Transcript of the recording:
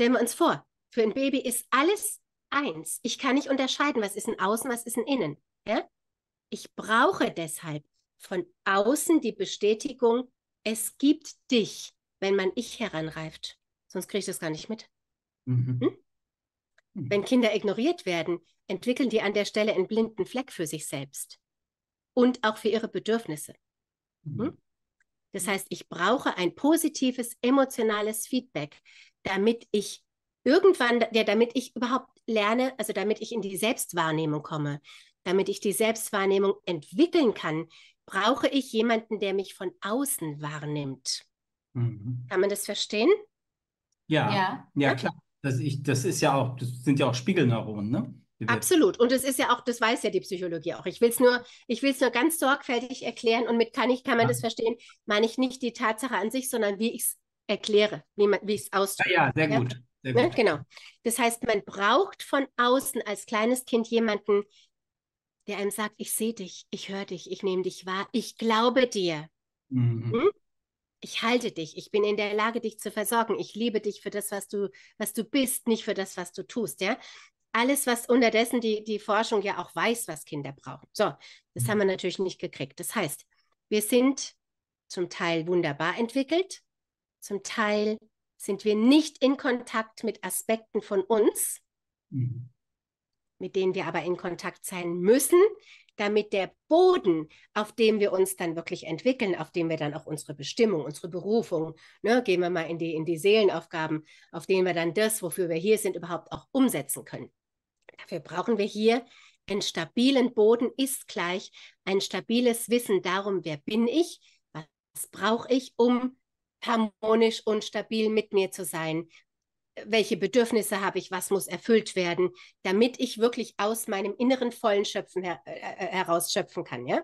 Stellen wir uns vor, für ein Baby ist alles eins. Ich kann nicht unterscheiden, was ist ein Außen, was ist ein Innen. Ja? Ich brauche deshalb von außen die Bestätigung, es gibt dich, wenn man ich heranreift. Sonst kriege ich das gar nicht mit. Mhm. Hm? hm. Wenn Kinder ignoriert werden, entwickeln die an der Stelle einen blinden Fleck für sich selbst und auch für ihre Bedürfnisse. Mhm. Hm? Das heißt, ich brauche ein positives emotionales Feedback damit ich irgendwann, ja, damit ich überhaupt lerne, also damit ich in die Selbstwahrnehmung komme, damit ich die Selbstwahrnehmung entwickeln kann, brauche ich jemanden, der mich von außen wahrnimmt. Mhm. Kann man das verstehen? Ja, ja, ja klar. Das, ich, das ist ja auch, das sind ja auch Spiegelneuronen, ne? Absolut. Und es ist ja auch, das weiß ja die Psychologie auch. Ich will es nur, ich will es nur ganz sorgfältig erklären und mit kann ich, kann man ja. das verstehen, meine ich nicht die Tatsache an sich, sondern wie ich es erkläre, wie, es aussieht. Ja, ja, sehr gut. Sehr ne? gut. Ja, genau. Das heißt, man braucht von außen als kleines Kind jemanden, der einem sagt, ich sehe dich, ich höre dich, ich nehme dich wahr, ich glaube dir. Mhm. Hm? Ich halte dich, ich bin in der Lage, dich zu versorgen. Ich liebe dich für das, was du, was du bist, nicht für das, was du tust. Ja? Alles, was unterdessen die, die Forschung ja auch weiß, was Kinder brauchen. So, das mhm. haben wir natürlich nicht gekriegt. Das heißt, wir sind zum Teil wunderbar entwickelt, zum Teil sind wir nicht in Kontakt mit Aspekten von uns, mhm. mit denen wir aber in Kontakt sein müssen, damit der Boden, auf dem wir uns dann wirklich entwickeln, auf dem wir dann auch unsere Bestimmung, unsere Berufung, ne, gehen wir mal in die, in die Seelenaufgaben, auf denen wir dann das, wofür wir hier sind, überhaupt auch umsetzen können. Dafür brauchen wir hier einen stabilen Boden, ist gleich ein stabiles Wissen darum, wer bin ich, was brauche ich, um harmonisch und stabil mit mir zu sein. Welche Bedürfnisse habe ich? Was muss erfüllt werden, damit ich wirklich aus meinem inneren vollen Schöpfen her äh, äh heraus schöpfen kann, ja?